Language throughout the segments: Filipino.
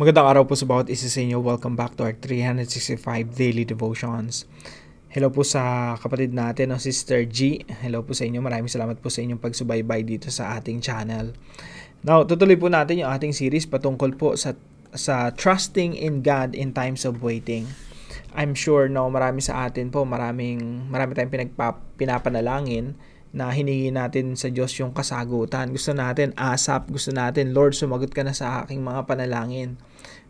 Magandang araw po sa bawat isa sa inyo. Welcome back to our 365 Daily Devotions. Hello po sa kapatid natin, no, Sister G. Hello po sa inyo. Maraming salamat po sa inyong pagsubaybay dito sa ating channel. Now, tutuloy po natin yung ating series patungkol po sa, sa trusting in God in times of waiting. I'm sure no, marami sa atin po, maraming, marami tayong pinagpa, pinapanalangin na hiningi natin sa Diyos yung kasagutan. Gusto natin asap, gusto natin, Lord, sumagot ka na sa aking mga panalangin.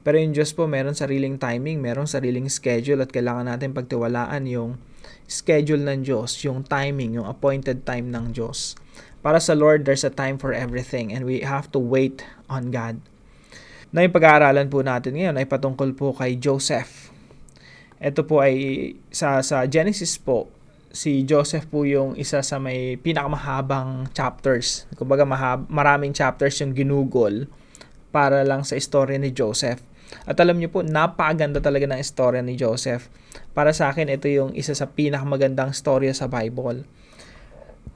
Pero yung Diyos po, meron sariling timing, meron sariling schedule at kailangan natin pagtiwalaan yung schedule ng Diyos, yung timing, yung appointed time ng Diyos. Para sa Lord, there's a time for everything and we have to wait on God. Na yung pag-aaralan po natin ngayon ay patungkol po kay Joseph. Ito po ay sa, sa Genesis po, si Joseph po yung isa sa may pinakamahabang chapters. Kumbaga mahab- maraming chapters yung ginugol para lang sa istorya ni Joseph. At alam niyo po, napaganda talaga ng istorya ni Joseph. Para sa akin, ito yung isa sa pinakamagandang storya sa Bible.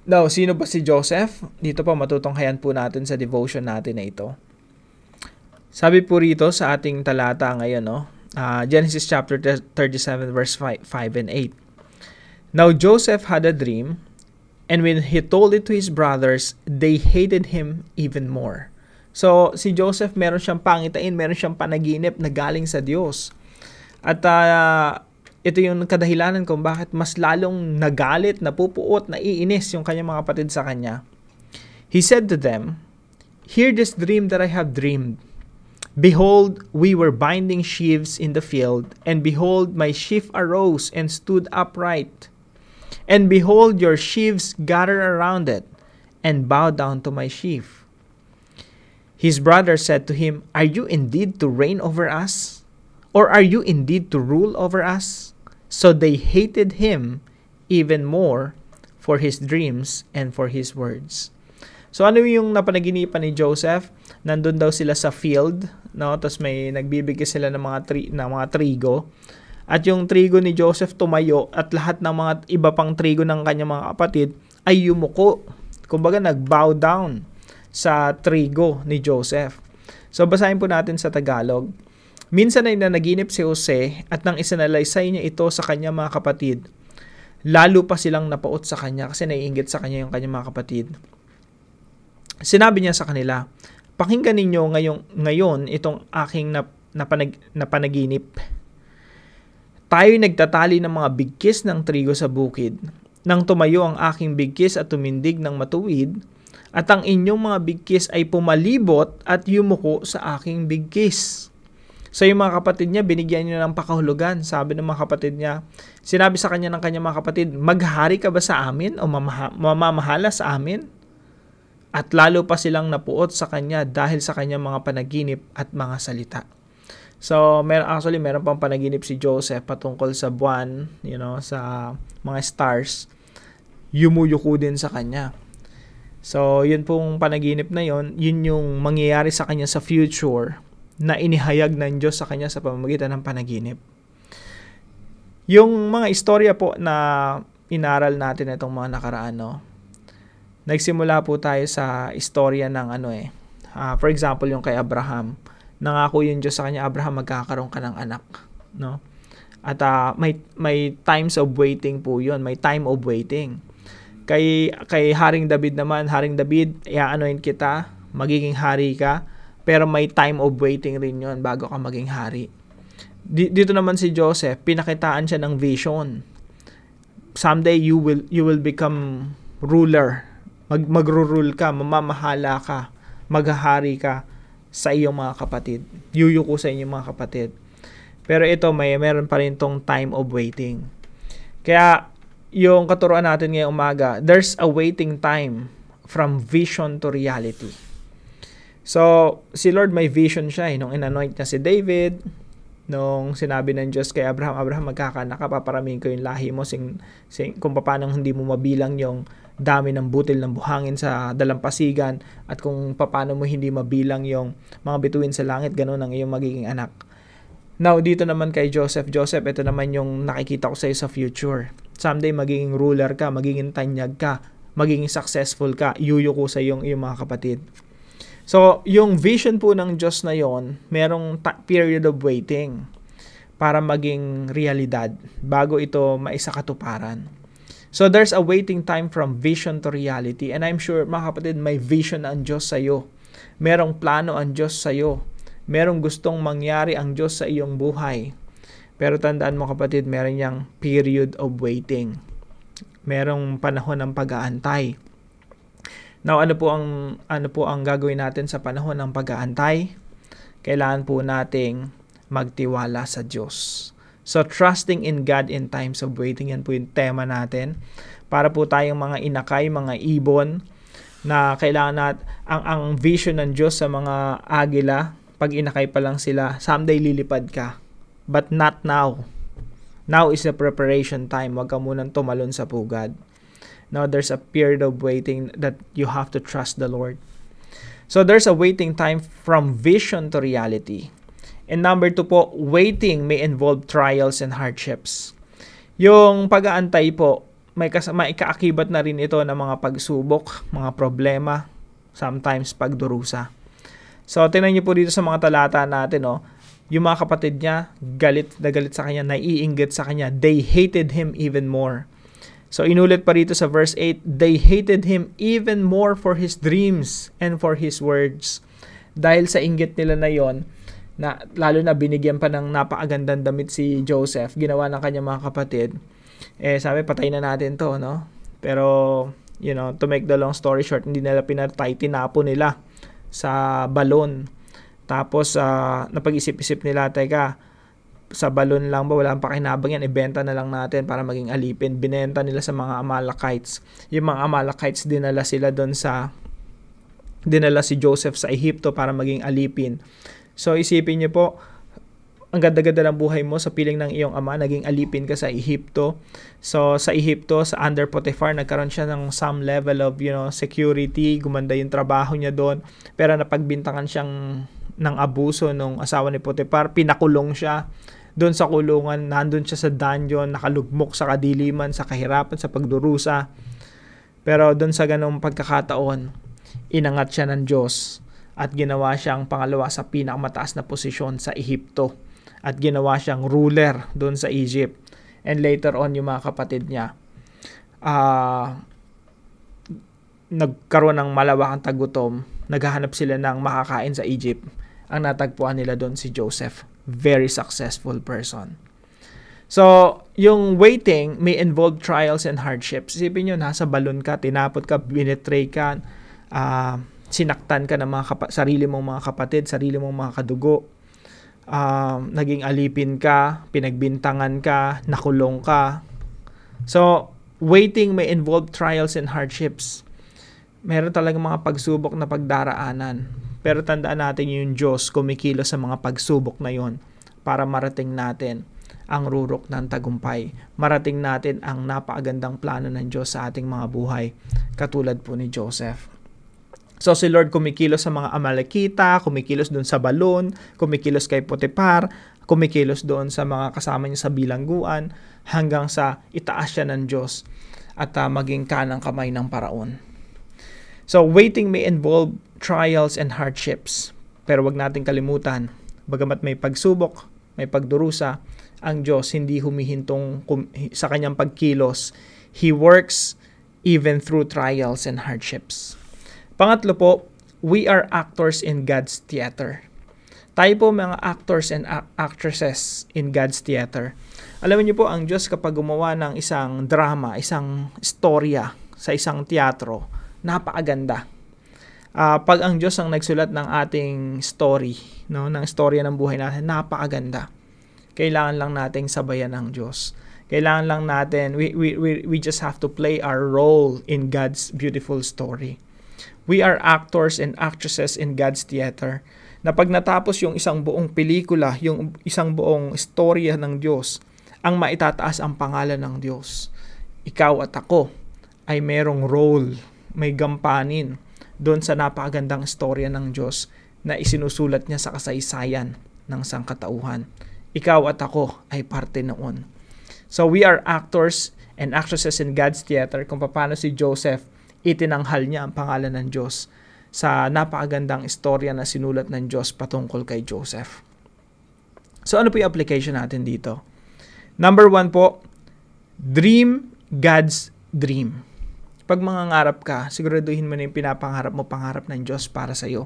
Now, sino ba si Joseph? Dito po matutunghayan po natin sa devotion natin na ito. Sabi po rito sa ating talata ngayon, no? Uh, Genesis chapter 37 verse 5, 5 and 8. Now Joseph had a dream, and when he told it to his brothers, they hated him even more. So, si Joseph meron siyang pangitain, meron siyang panaginip na galing sa Diyos. At uh, ito yung kadahilanan kung bakit mas lalong nagalit, napupuot, naiinis yung kanyang mga kapatid sa kanya. He said to them, Hear this dream that I have dreamed. Behold, we were binding sheaves in the field, and behold, my sheaf arose and stood upright And behold, your sheaves gather around it, and bow down to my sheaf. His brother said to him, Are you indeed to reign over us? Or are you indeed to rule over us? So they hated him even more for his dreams and for his words. So ano yung napanaginipan ni Joseph? Nandun daw sila sa field, no? Tapos may nagbibigay sila ng mga tri- ng mga trigo. At yung trigo ni Joseph tumayo at lahat ng mga iba pang trigo ng kanyang mga kapatid ay yumuko. Kumbaga nag-bow down sa trigo ni Joseph. So basahin po natin sa Tagalog. Minsan ay nanaginip si Jose at nang isanalaysay niya ito sa kanyang mga kapatid, lalo pa silang napaot sa kanya kasi naiinggit sa kanya yung kanyang mga kapatid. Sinabi niya sa kanila, Pakinggan ninyo ngayon, ngayon itong aking nap, napanag, napanaginip. Tayo nagtatali ng mga bigkis ng trigo sa bukid. Nang tumayo ang aking bigkis at tumindig ng matuwid, at ang inyong mga bigkis ay pumalibot at yumuko sa aking bigkis. So yung mga kapatid niya, binigyan niya ng pakahulugan. Sabi ng mga kapatid niya, sinabi sa kanya ng kanya mga kapatid, maghari ka ba sa amin o mamaha- mamamahala sa amin? At lalo pa silang napuot sa kanya dahil sa kanyang mga panaginip at mga salita. So, mer actually meron pang panaginip si Joseph patungkol sa buwan, you know, sa mga stars. Yumuyuko din sa kanya. So, yun pong panaginip na yon, yun yung mangyayari sa kanya sa future na inihayag ng Diyos sa kanya sa pamamagitan ng panaginip. Yung mga istorya po na inaral natin itong mga nakaraan, no? Nagsimula po tayo sa istorya ng ano eh. Uh, for example, yung kay Abraham nangako yung Diyos sa kanya, Abraham, magkakaroon ka ng anak. No? At uh, may, may times of waiting po yun. May time of waiting. Kay, kay Haring David naman, Haring David, iaanoin kita, magiging hari ka, pero may time of waiting rin yon bago ka maging hari. Dito naman si Joseph, pinakitaan siya ng vision. Someday you will you will become ruler. Mag magro-rule ka, mamamahala ka, maghahari ka sa iyong mga kapatid. Yuyuko sa inyong mga kapatid. Pero ito, may meron pa rin tong time of waiting. Kaya, yung katuruan natin ngayong umaga, there's a waiting time from vision to reality. So, si Lord may vision siya eh, nung inanoint niya si David, nung sinabi ng Diyos kay Abraham, Abraham magkakanak ka, paparamihin ko yung lahi mo sing, sing, kung paano hindi mo mabilang yung dami ng butil ng buhangin sa dalampasigan at kung paano mo hindi mabilang yung mga bituin sa langit, ganun ang iyong magiging anak. Now, dito naman kay Joseph. Joseph, ito naman yung nakikita ko sa iyo sa future. Someday, magiging ruler ka, magiging tanyag ka, magiging successful ka, yuyuko sa iyong, iyong mga kapatid. So, yung vision po ng Diyos na yon, merong period of waiting para maging realidad bago ito maisakatuparan. So, there's a waiting time from vision to reality. And I'm sure, mga kapatid, may vision ang Diyos sa iyo. Merong plano ang Diyos sa iyo. Merong gustong mangyari ang Diyos sa iyong buhay. Pero tandaan mo kapatid, meron niyang period of waiting. Merong panahon ng pag-aantay. Now, ano po ang ano po ang gagawin natin sa panahon ng pag-aantay? Kailangan po nating magtiwala sa Diyos. So, trusting in God in times of waiting, yan po yung tema natin. Para po tayong mga inakay, mga ibon, na kailangan nat ang, ang vision ng Diyos sa mga agila, pag inakay pa lang sila, someday lilipad ka. But not now. Now is the preparation time. Huwag ka munang tumalon sa pugad. Now there's a period of waiting that you have to trust the Lord. So there's a waiting time from vision to reality. And number two po, waiting may involve trials and hardships. Yung pag-aantay po, may, kas- may kaakibat na rin ito ng mga pagsubok, mga problema, sometimes pagdurusa. So, tingnan niyo po dito sa mga talata natin, no? Yung mga kapatid niya, galit na galit sa kanya, naiinggit sa kanya. They hated him even more. So inulit pa rito sa verse 8, They hated him even more for his dreams and for his words. Dahil sa inggit nila na yon, na, lalo na binigyan pa ng napakagandang damit si Joseph, ginawa ng kanyang mga kapatid, eh sabi patay na natin to, no? Pero, you know, to make the long story short, hindi nila pinatay, tinapo nila sa balon. Tapos, uh, napag-isip-isip nila, teka, sa balon lang ba, wala pang pakinabang yan, ibenta na lang natin para maging alipin. Binenta nila sa mga Amalekites. Yung mga Amalekites dinala sila doon sa dinala si Joseph sa Ehipto para maging alipin. So isipin niyo po, ang ganda-ganda ng buhay mo sa piling ng iyong ama, naging alipin ka sa Ehipto. So, sa Ehipto, sa under Potiphar, nagkaroon siya ng some level of, you know, security, gumanda yung trabaho niya doon. Pero napagbintangan siyang ng abuso ng asawa ni Potiphar, pinakulong siya doon sa kulungan, nandun siya sa dungeon, nakalugmok sa kadiliman, sa kahirapan, sa pagdurusa. Pero doon sa ganong pagkakataon, inangat siya ng Diyos at ginawa siyang pangalawa sa pinakamataas na posisyon sa Ehipto at ginawa siyang ruler doon sa Egypt. And later on, yung mga kapatid niya, uh, nagkaroon ng malawakang tagutom, naghahanap sila ng makakain sa Egypt. Ang natagpuan nila doon si Joseph very successful person. So, yung waiting may involve trials and hardships. Isipin nyo, nasa balon ka, tinapot ka, binetray ka, uh, sinaktan ka ng mga kapa- sarili mong mga kapatid, sarili mong mga kadugo, uh, naging alipin ka, pinagbintangan ka, nakulong ka. So, waiting may involve trials and hardships. Meron talaga mga pagsubok na pagdaraanan. Pero tandaan natin yung Diyos kumikilos sa mga pagsubok na yon para marating natin ang rurok ng tagumpay. Marating natin ang napakagandang plano ng Diyos sa ating mga buhay, katulad po ni Joseph. So si Lord kumikilos sa mga Amalekita, kumikilos doon sa Balon, kumikilos kay Potipar, kumikilos doon sa mga kasama niya sa bilangguan, hanggang sa itaas siya ng Diyos at uh, maging kanang kamay ng paraon. So waiting may involve trials and hardships. Pero wag nating kalimutan, bagamat may pagsubok, may pagdurusa, ang Diyos hindi humihintong sa kanyang pagkilos. He works even through trials and hardships. Pangatlo po, we are actors in God's theater. Tayo po mga actors and actresses in God's theater. Alam niyo po, ang Diyos kapag gumawa ng isang drama, isang storya sa isang teatro, napakaganda uh, pag ang Diyos ang nagsulat ng ating story, no, ng storya ng buhay natin, napakaganda. Kailangan lang nating sabayan ng Diyos. Kailangan lang natin, we, we, we, we just have to play our role in God's beautiful story. We are actors and actresses in God's theater. Na pag natapos yung isang buong pelikula, yung isang buong istorya ng Diyos, ang maitataas ang pangalan ng Diyos. Ikaw at ako ay merong role, may gampanin, doon sa napakagandang istorya ng Diyos na isinusulat niya sa kasaysayan ng sangkatauhan. Ikaw at ako ay parte noon. So we are actors and actresses in God's theater kung paano si Joseph itinanghal niya ang pangalan ng Diyos sa napakagandang istorya na sinulat ng Diyos patungkol kay Joseph. So ano po yung application natin dito? Number one po, dream God's dream. Pag mangangarap ka, siguraduhin mo na yung pinapangarap mo, pangarap ng Diyos para sa'yo.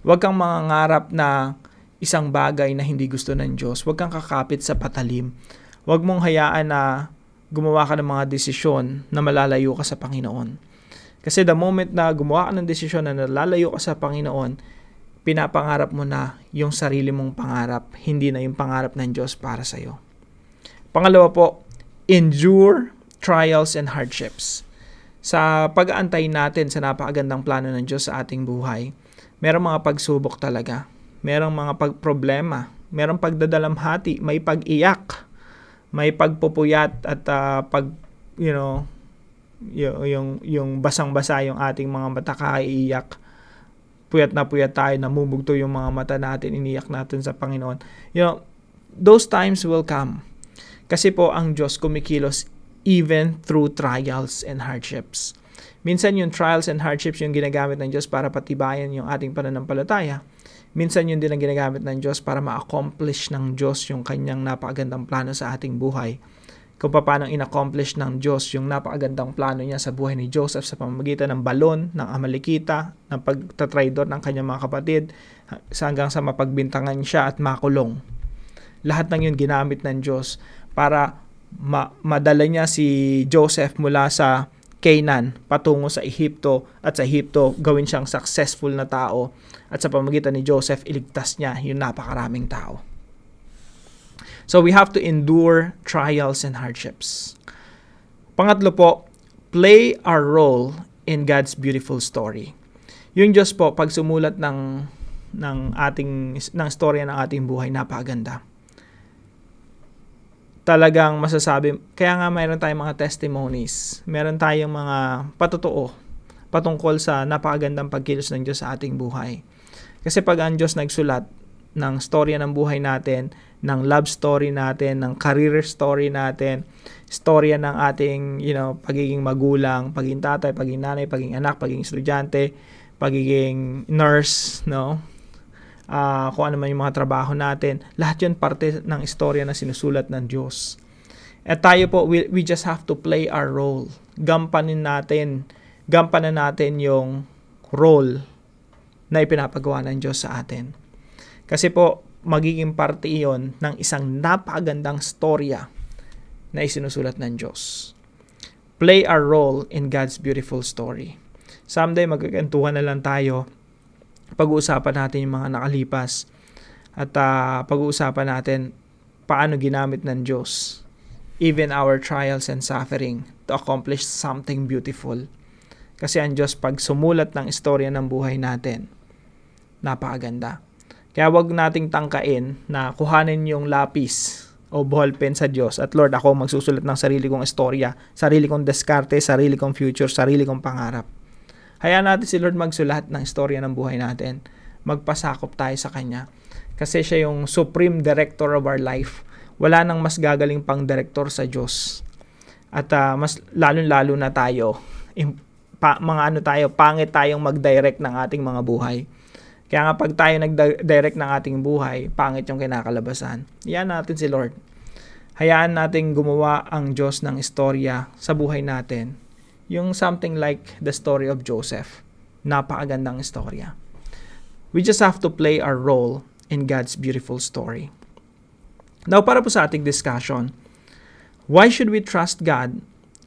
Huwag kang mangangarap na isang bagay na hindi gusto ng Diyos. Huwag kang kakapit sa patalim. Huwag mong hayaan na gumawa ka ng mga desisyon na malalayo ka sa Panginoon. Kasi the moment na gumawa ka ng desisyon na nalalayo ka sa Panginoon, pinapangarap mo na yung sarili mong pangarap, hindi na yung pangarap ng Diyos para sa'yo. Pangalawa po, endure trials and hardships sa pag-aantay natin sa napakagandang plano ng Diyos sa ating buhay, merong mga pagsubok talaga. Merong mga pagproblema. Merong pagdadalamhati. May pag-iyak. May pagpupuyat at uh, pag, you know, yung, yung, yung basang-basa yung ating mga mata kakaiiyak. Puyat na puyat tayo, namumugto yung mga mata natin, iniyak natin sa Panginoon. You know, those times will come. Kasi po ang Diyos kumikilos even through trials and hardships. Minsan yung trials and hardships yung ginagamit ng Diyos para patibayan yung ating pananampalataya. Minsan yun din ang ginagamit ng Diyos para ma-accomplish ng Diyos yung kanyang napakagandang plano sa ating buhay. Kung paano inaccomplish ng Diyos yung napakagandang plano niya sa buhay ni Joseph sa pamamagitan ng balon, ng amalikita, ng pagtatraidor ng kanyang mga kapatid, hanggang sa mapagbintangan siya at makulong. Lahat ng yun ginamit ng Diyos para ma- madala niya si Joseph mula sa Canaan patungo sa Ehipto at sa Ehipto gawin siyang successful na tao at sa pamagitan ni Joseph iligtas niya yung napakaraming tao. So we have to endure trials and hardships. Pangatlo po, play our role in God's beautiful story. Yung Diyos po pag sumulat ng ng ating ng storya ng ating buhay napaganda talagang masasabi, kaya nga mayroon tayong mga testimonies, meron tayong mga patotoo patungkol sa napakagandang pagkilos ng Diyos sa ating buhay. Kasi pag ang Diyos nagsulat ng storya ng buhay natin, ng love story natin, ng career story natin, storya ng ating, you know, pagiging magulang, pagiging tatay, pagiging nanay, pagiging anak, pagiging estudyante, pagiging nurse, no? uh, kung ano man yung mga trabaho natin. Lahat yun parte ng istorya na sinusulat ng Diyos. At tayo po, we, we just have to play our role. Gampanin natin, gampanan natin yung role na ipinapagawa ng Diyos sa atin. Kasi po, magiging parte iyon ng isang napakagandang storya na isinusulat ng Diyos. Play our role in God's beautiful story. Someday, magagantuhan na lang tayo pag-uusapan natin yung mga nakalipas at uh, pag-uusapan natin paano ginamit ng Diyos even our trials and suffering to accomplish something beautiful. Kasi ang Diyos pag sumulat ng istorya ng buhay natin, napakaganda. Kaya wag nating tangkain na kuhanin yung lapis o ballpen sa Diyos at Lord, ako magsusulat ng sarili kong istorya, sarili kong deskarte, sarili kong future, sarili kong pangarap. Hayaan natin si Lord magsulat ng istorya ng buhay natin. Magpasakop tayo sa Kanya. Kasi siya yung supreme director of our life. Wala nang mas gagaling pang director sa Diyos. At uh, mas lalo-lalo na tayo, pa, mga ano tayo, pangit tayong mag-direct ng ating mga buhay. Kaya nga pag tayo nag-direct ng ating buhay, pangit yung kinakalabasan. Iyan natin si Lord. Hayaan nating gumawa ang Diyos ng istorya sa buhay natin yung something like the story of Joseph. Napakagandang istorya. We just have to play our role in God's beautiful story. Now, para po sa ating discussion, why should we trust God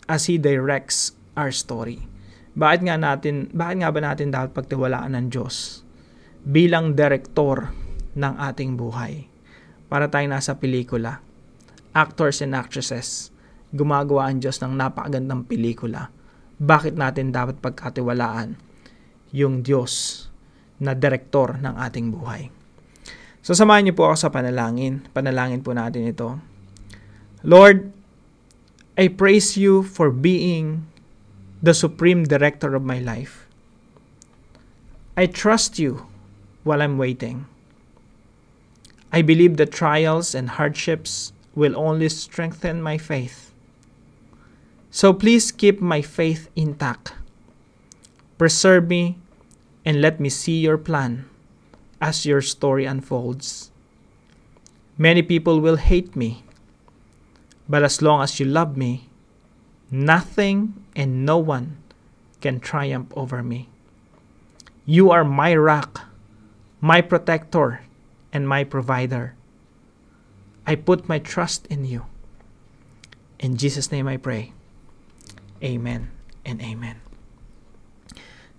as He directs our story? Bakit nga natin, bakit nga ba natin dapat pagtiwalaan ng Diyos bilang direktor ng ating buhay? Para tayong nasa pelikula. Actors and actresses, gumagawa ang Diyos ng napakagandang pelikula bakit natin dapat pagkatiwalaan yung Diyos na direktor ng ating buhay. So samahan niyo po ako sa panalangin. Panalangin po natin ito. Lord, I praise you for being the supreme director of my life. I trust you while I'm waiting. I believe the trials and hardships will only strengthen my faith So please keep my faith intact. Preserve me and let me see your plan as your story unfolds. Many people will hate me, but as long as you love me, nothing and no one can triumph over me. You are my rock, my protector, and my provider. I put my trust in you. In Jesus' name I pray. Amen and Amen.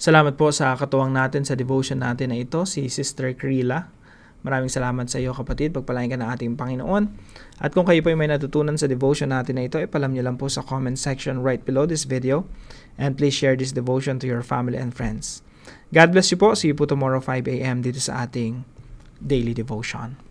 Salamat po sa katuwang natin sa devotion natin na ito, si Sister Krila. Maraming salamat sa iyo kapatid, pagpalain ka ng ating Panginoon. At kung kayo po may natutunan sa devotion natin na ito, ipalam niyo lang po sa comment section right below this video. And please share this devotion to your family and friends. God bless you po. See you po tomorrow 5 a.m. dito sa ating daily devotion.